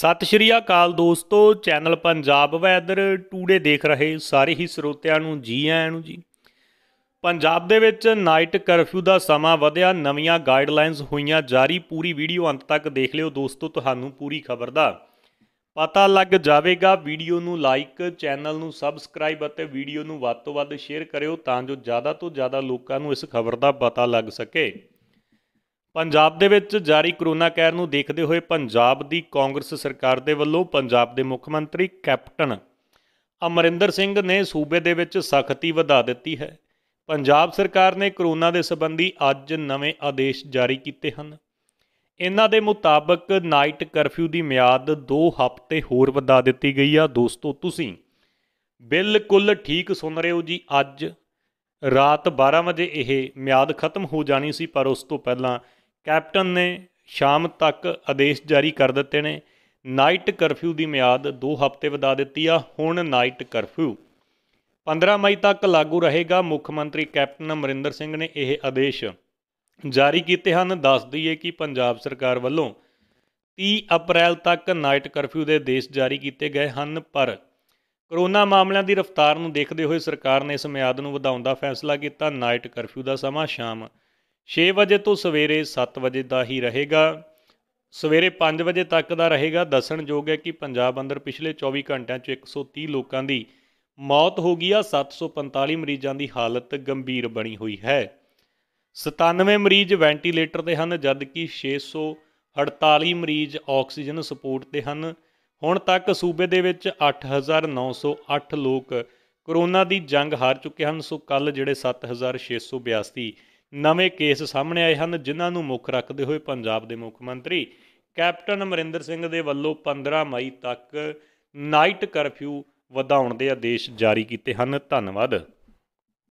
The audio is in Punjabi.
ਸਤਿ ਸ਼੍ਰੀ ਅਕਾਲ ਦੋਸਤੋ ਚੈਨਲ ਪੰਜਾਬ ਵੈਦਰ ਟੂਡੇ ਦੇਖ ਰਹੇ ਸਾਰੇ ਹੀ ਸਰੋਤਿਆਂ ਨੂੰ ਜੀ ਆਇਆਂ ਨੂੰ ਜੀ ਪੰਜਾਬ ਦੇ ਵਿੱਚ ਨਾਈਟ ਕਰਫਿਊ ਦਾ ਸਮਾਂ ਵਧਿਆ ਨਵੀਆਂ ਗਾਈਡਲਾਈਨਸ ਹੋਈਆਂ ਜਾਰੀ ਪੂਰੀ ਵੀਡੀਓ ਅੰਤ ਤੱਕ ਦੇਖ ਲਿਓ ਦੋਸਤੋ ਤੁਹਾਨੂੰ ਪੂਰੀ ਖਬਰ ਦਾ ਪਤਾ ਲੱਗ ਜਾਵੇਗਾ ਵੀਡੀਓ ਨੂੰ ਲਾਈਕ ਚੈਨਲ ਨੂੰ ਸਬਸਕ੍ਰਾਈਬ ਅਤੇ ਵੀਡੀਓ ਨੂੰ ਵੱਧ ਤੋਂ ਵੱਧ ਸ਼ੇਅਰ ਕਰਿਓ ਤਾਂ ਜੋ ਜ਼ਿਆਦਾ ਤੋਂ ਜ਼ਿਆਦਾ ਲੋਕਾਂ ਨੂੰ ਇਸ ਖਬਰ ਦਾ ਪਤਾ ਲੱਗ ਸਕੇ ਪੰਜਾਬ ਦੇ ਵਿੱਚ ਜਾਰੀ ਕਰੋਨਾ ਕਹਿਰ ਨੂੰ ਦੇਖਦੇ ਹੋਏ ਪੰਜਾਬ ਦੀ ਕਾਂਗਰਸ ਸਰਕਾਰ ਦੇ ਵੱਲੋਂ ਪੰਜਾਬ ਦੇ ਮੁੱਖ ਮੰਤਰੀ ਕੈਪਟਨ ਅਮਰਿੰਦਰ ਸਿੰਘ ਨੇ ਸੂਬੇ ਦੇ ਵਿੱਚ ਸਖਤੀ ਵਧਾ ਦਿੱਤੀ ਹੈ ਪੰਜਾਬ ਸਰਕਾਰ ਨੇ ਕਰੋਨਾ ਦੇ ਸੰਬੰਧੀ ਅੱਜ ਨਵੇਂ ਆਦੇਸ਼ ਜਾਰੀ ਕੀਤੇ ਹਨ ਇਹਨਾਂ ਦੇ ਮੁਤਾਬਕ ਨਾਈਟ ਕਰਫਿਊ ਦੀ ਮਿਆਦ 2 ਹਫ਼ਤੇ ਹੋਰ ਵਧਾ ਦਿੱਤੀ ਗਈ ਆ ਦੋਸਤੋ ਤੁਸੀਂ ਬਿਲਕੁਲ ਠੀਕ ਸੁਣ ਰਹੇ ਹੋ ਜੀ ਅੱਜ ਰਾਤ 12 ਵਜੇ ਇਹ ਮਿਆਦ ਖਤਮ ਹੋ ਜਾਣੀ ਸੀ ਪਰ ਉਸ ਤੋਂ ਪਹਿਲਾਂ ਕੈਪਟਨ ਨੇ ਸ਼ਾਮ ਤੱਕ ਆਦੇਸ਼ ਜਾਰੀ ਕਰ ਦਿੱਤੇ ਨੇ ਨਾਈਟ ਕਰਫਿਊ ਦੀ ਮਿਆਦ 2 ਹਫ਼ਤੇ ਵਧਾ ਦਿੱਤੀ ਆ ਹੁਣ ਨਾਈਟ ਕਰਫਿਊ 15 ਮਈ ਤੱਕ ਲਾਗੂ ਰਹੇਗਾ ਮੁੱਖ ਮੰਤਰੀ ਕੈਪਟਨ ਅਮਰਿੰਦਰ ਸਿੰਘ ਨੇ ਇਹ ਆਦੇਸ਼ ਜਾਰੀ ਕੀਤੇ ਹਨ ਦੱਸ ਦਈਏ ਕਿ ਪੰਜਾਬ ਸਰਕਾਰ ਵੱਲੋਂ 30 ਅਪ੍ਰੈਲ ਤੱਕ ਨਾਈਟ ਕਰਫਿਊ ਦੇ ਦੇਸ਼ ਜਾਰੀ ਕੀਤੇ ਗਏ ਹਨ ਪਰ ਕਰੋਨਾ ਮਾਮਲਿਆਂ ਦੀ ਰਫ਼ਤਾਰ ਨੂੰ ਦੇਖਦੇ ਹੋਏ ਸਰਕਾਰ ਨੇ ਇਸ ਮਿਆਦ ਨੂੰ ਵਧਾਉਣ ਦਾ ਫੈਸਲਾ ਕੀਤਾ ਨਾਈਟ ਕਰਫਿਊ ਦਾ ਸਮਾਂ ਸ਼ਾਮ 6 ਵਜੇ ਤੋਂ ਸਵੇਰੇ 7 ਵਜੇ ਦਾ ਹੀ ਰਹੇਗਾ ਸਵੇਰੇ 5 ਵਜੇ ਤੱਕ ਦਾ ਰਹੇਗਾ ਦੱਸਣਯੋਗ ਹੈ ਕਿ ਪੰਜਾਬ ਅੰਦਰ ਪਿਛਲੇ 24 ਘੰਟਿਆਂ 'ਚ 130 ਲੋਕਾਂ ਦੀ ਮੌਤ ਹੋ ਗਈ ਆ 745 ਮਰੀਜ਼ਾਂ ਦੀ ਹਾਲਤ ਗੰਭੀਰ ਬਣੀ ਹੋਈ ਹੈ 97 ਮਰੀਜ਼ ਵੈਂਟੀਲੇਟਰ ਤੇ ਹਨ ਜਦਕਿ 648 ਮਰੀਜ਼ ਆਕਸੀਜਨ ਸਪੋਰਟ ਤੇ ਹਨ ਹੁਣ ਤੱਕ ਸੂਬੇ ਦੇ ਵਿੱਚ 8908 ਲੋਕ ਕਰੋਨਾ ਦੀ ਜੰਗ ਹਾਰ ਚੁੱਕੇ ਹਨ ਸੋ ਕੱਲ ਜਿਹੜੇ 7682 ਨਵੇਂ ਕੇਸ ਸਾਹਮਣੇ ਆਏ ਹਨ ਜਿਨ੍ਹਾਂ ਨੂੰ ਮੁੱਖ ਰੱਖਦੇ ਹੋਏ ਪੰਜਾਬ ਦੇ ਮੁੱਖ ਮੰਤਰੀ ਕੈਪਟਨ ਅਮਰਿੰਦਰ ਸਿੰਘ ਦੇ ਵੱਲੋਂ 15 ਮਈ ਤੱਕ ਨਾਈਟ ਕਰਫਿਊ ਵਧਾਉਣ ਦੇ ਆਦੇਸ਼ ਜਾਰੀ ਕੀਤੇ ਹਨ ਧੰਨਵਾਦ